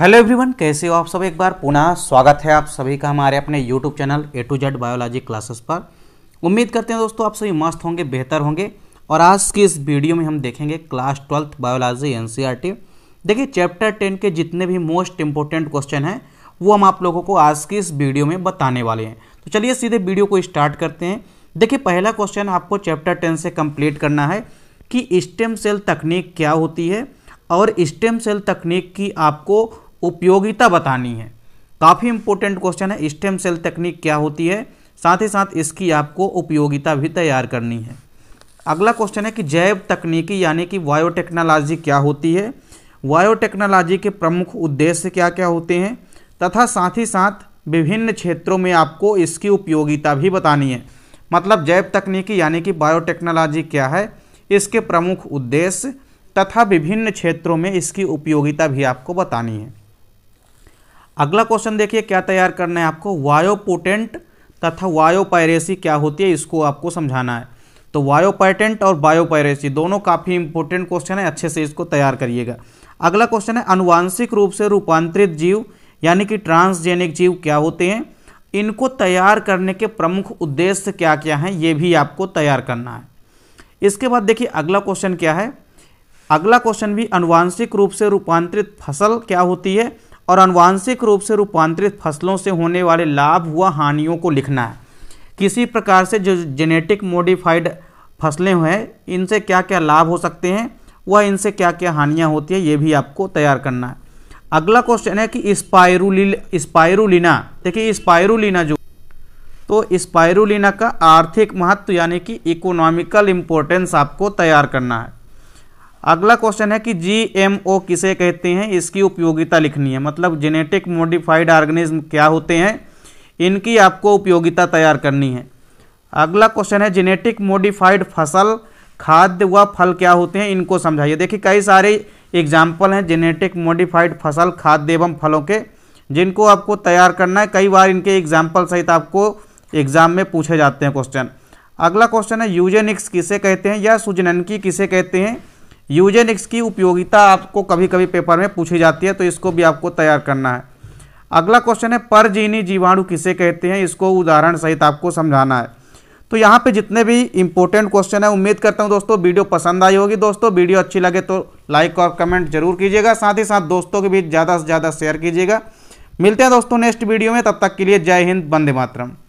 hello everyone कैसे हो आप सब एक बार पुनः स्वागत है आप सभी का हमारे अपने YouTube channel A to Z biology classes पर उम्मीद करते हैं दोस्तों आप सभी मस्त होंगे बेहतर होंगे और आज की इस वीडियो में हम देखेंगे क्लास ट्वेल्थ बायोलॉजी एन देखिए चैप्टर टेन के जितने भी मोस्ट इंपॉर्टेंट क्वेश्चन हैं वो हम आप लोगों को आज की इस वीडियो में बताने वाले हैं तो चलिए सीधे वीडियो को स्टार्ट करते हैं देखिए पहला क्वेश्चन आपको चैप्टर टेन से कंप्लीट करना है कि स्टेम सेल तकनीक क्या होती है और स्टेम सेल तकनीक की आपको उपयोगिता बतानी है काफ़ी इंपॉर्टेंट क्वेश्चन है स्टेम सेल तकनीक क्या होती है साथ ही साथ इसकी आपको उपयोगिता भी तैयार करनी है अगला क्वेश्चन है कि जैव तकनीकी यानी कि वायोटेक्नोलॉजी क्या होती है वायोटेक्नोलॉजी के प्रमुख उद्देश्य क्या क्या होते हैं तथा साथ ही साथ विभिन्न क्षेत्रों में आपको इसकी उपयोगिता भी बतानी है मतलब जैव तकनीकी यानी कि बायोटेक्नोलॉजी क्या है इसके प्रमुख उद्देश्य तथा विभिन्न क्षेत्रों में इसकी उपयोगिता भी आपको बतानी है अगला क्वेश्चन देखिए क्या तैयार करना है आपको वायोपोटेंट तथा वायोपायरेसी क्या होती है इसको आपको समझाना है तो वायोपाइटेंट और बायोपायरेसी दोनों काफ़ी इंपॉर्टेंट क्वेश्चन है अच्छे से इसको तैयार करिएगा अगला क्वेश्चन है अनुवांशिक रूप से रूपांतरित जीव यानी कि ट्रांसजेनिक जीव क्या होते हैं इनको तैयार करने के प्रमुख उद्देश्य क्या क्या हैं ये भी आपको तैयार करना है इसके बाद देखिए अगला क्वेश्चन क्या है अगला क्वेश्चन भी अनुवांशिक रूप से रूपांतरित फसल क्या होती है और अनुवांशिक रूप से रूपांतरित फसलों से होने वाले लाभ हुआ हानियों को लिखना है किसी प्रकार से जो जेनेटिक मॉडिफाइड फसलें हैं इनसे क्या क्या लाभ हो सकते हैं वह इनसे क्या क्या हानियाँ होती है ये भी आपको तैयार करना है अगला क्वेश्चन है कि स्पायरुलिन स्पायरुलिना देखिए स्पायरुलिना जो तो स्पायरुलिना का आर्थिक महत्व यानी कि इकोनॉमिकल इम्पोर्टेंस आपको तैयार करना है अगला क्वेश्चन है कि जीएमओ किसे कहते हैं इसकी उपयोगिता लिखनी है मतलब जेनेटिक मॉडिफाइड ऑर्गेनिज्म क्या होते हैं इनकी आपको उपयोगिता तैयार करनी है अगला क्वेश्चन है जेनेटिक मॉडिफाइड फसल खाद्य व फल क्या होते हैं इनको समझाइए देखिए कई सारे एग्जाम्पल हैं जेनेटिक मॉडिफाइड फसल खाद्य एवं फलों के जिनको आपको तैयार करना है कई बार इनके एग्जाम्पल सहित आपको एग्जाम में पूछे जाते हैं क्वेश्चन अगला क्वेश्चन है यूजेनिक्स किसे कहते हैं या सुजननकी किसे कहते हैं यूज एक्स की उपयोगिता आपको कभी कभी पेपर में पूछी जाती है तो इसको भी आपको तैयार करना है अगला क्वेश्चन है परजीनी जीवाणु किसे कहते हैं इसको उदाहरण सहित आपको समझाना है तो यहाँ पे जितने भी इंपॉर्टेंट क्वेश्चन है उम्मीद करता हूँ दोस्तों वीडियो पसंद आई होगी दोस्तों वीडियो अच्छी लगे तो लाइक और कमेंट जरूर कीजिएगा साथ ही साथ दोस्तों के बीच ज़्यादा से ज़्यादा शेयर कीजिएगा मिलते हैं दोस्तों नेक्स्ट वीडियो में तब तक के लिए जय हिंद बंदे मातरम